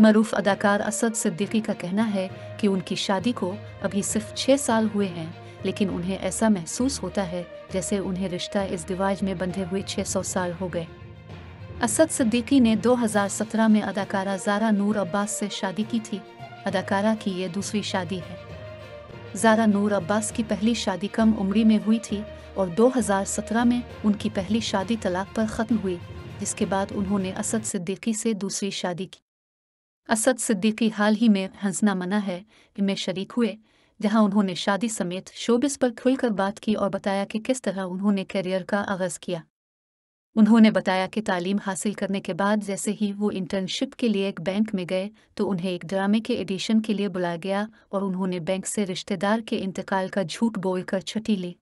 मरूफ अदाकार असद सिद्दीकी का कहना है कि उनकी शादी को अभी सिर्फ छः साल हुए हैं लेकिन उन्हें ऐसा महसूस होता है जैसे उन्हें रिश्ता इस दिवाज में बंधे हुए 600 साल हो गए असद सिद्दीकी ने 2017 में अदाकारा जारा नूर अब्बास से शादी की थी अदाकारा की ये दूसरी शादी है जारा नूर अब्बास की पहली शादी कम उम्री में हुई थी और 2017 में उनकी पहली शादी तलाक पर ख़त्म हुई जिसके बाद उन्होंने असद सिद्दीकी से दूसरी शादी की असद सिद्दीकी हाल ही में हंसना मना है कि मैं शरीक हुए जहां उन्होंने शादी समेत शोबिस पर खुलकर बात की और बताया कि किस तरह उन्होंने करियर का आगाज़ किया उन्होंने बताया कि तालीम हासिल करने के बाद जैसे ही वो इंटर्नशिप के लिए एक बैंक में गए तो उन्हें एक ड्रामे के एडिशन के लिए बुलाया गया और उन्होंने बैंक से रिश्तेदार के इंतकाल का झूठ बोलकर छठी ली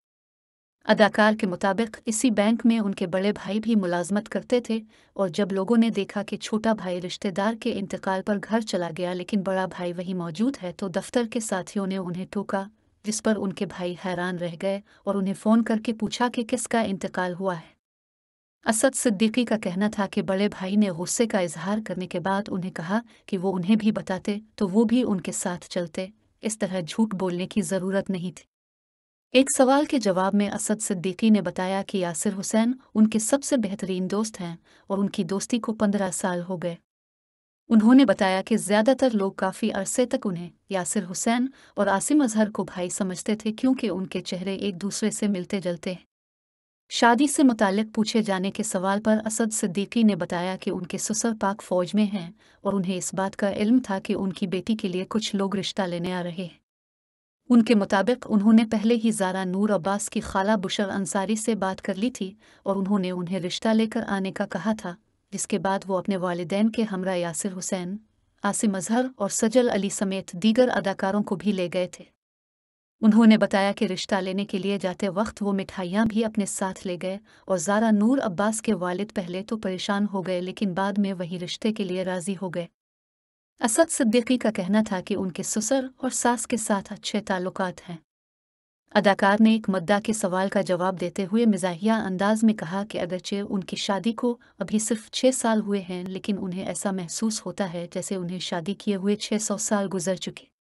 अदाकार के मुताबिक इसी बैंक में उनके बड़े भाई भी मुलाजमत करते थे और जब लोगों ने देखा कि छोटा भाई रिश्तेदार के इंतकाल पर घर चला गया लेकिन बड़ा भाई वहीं मौजूद है तो दफ्तर के साथियों ने उन्हें टोका जिस पर उनके भाई हैरान रह गए और उन्हें फ़ोन करके पूछा कि किसका इंतकाल हुआ है असद सिद्दीकी का कहना था कि बड़े भाई ने गुस्से का इजहार करने के बाद उन्हें कहा कि वो उन्हें भी बताते तो वो भी उनके साथ चलते इस तरह झूठ बोलने की ज़रूरत नहीं थी एक सवाल के जवाब में असद सिद्दीकी ने बताया कि यासिर हुसैन उनके सबसे बेहतरीन दोस्त हैं और उनकी दोस्ती को पंद्रह साल हो गए उन्होंने बताया कि ज़्यादातर लोग काफ़ी अरसे तक उन्हें यासिर हुसैन और आसिम अजहर को भाई समझते थे क्योंकि उनके चेहरे एक दूसरे से मिलते जलते हैं शादी से मुतल पूछे जाने के सवाल पर असद सिद्दीकी ने बताया कि उनके ससुर पाक फ़ौज में हैं और उन्हें इस बात का इल्म था कि उनकी बेटी के लिए कुछ लोग रिश्ता लेने आ रहे हैं उनके मुताबिक उन्होंने पहले ही जारा नूर अब्बास की खाला बुशर अंसारी से बात कर ली थी और उन्होंने उन्हें रिश्ता लेकर आने का कहा था जिसके बाद वो अपने वालदेन के हमरा यासिर हुसैन आसिम अजहर और सजल अली समेत दीगर अदाकारों को भी ले गए थे उन्होंने बताया कि रिश्ता लेने के लिए जाते वक्त वो मिठाइयाँ भी अपने साथ ले गए और जारा नूर अब्बास के वालिद पहले तो परेशान हो गए लेकिन बाद में वही रिश्ते के लिए राज़ी हो गए असद सिद्दीकी का कहना था कि उनके ससुर और सास के साथ अच्छे ताल्लुकात हैं अदाकार ने एक मद्दा के सवाल का जवाब देते हुए मिजाहिया अंदाज में कहा कि अगरचे उनकी शादी को अभी सिर्फ छः साल हुए हैं लेकिन उन्हें ऐसा महसूस होता है जैसे उन्हें शादी किए हुए छः सौ साल गुजर चुके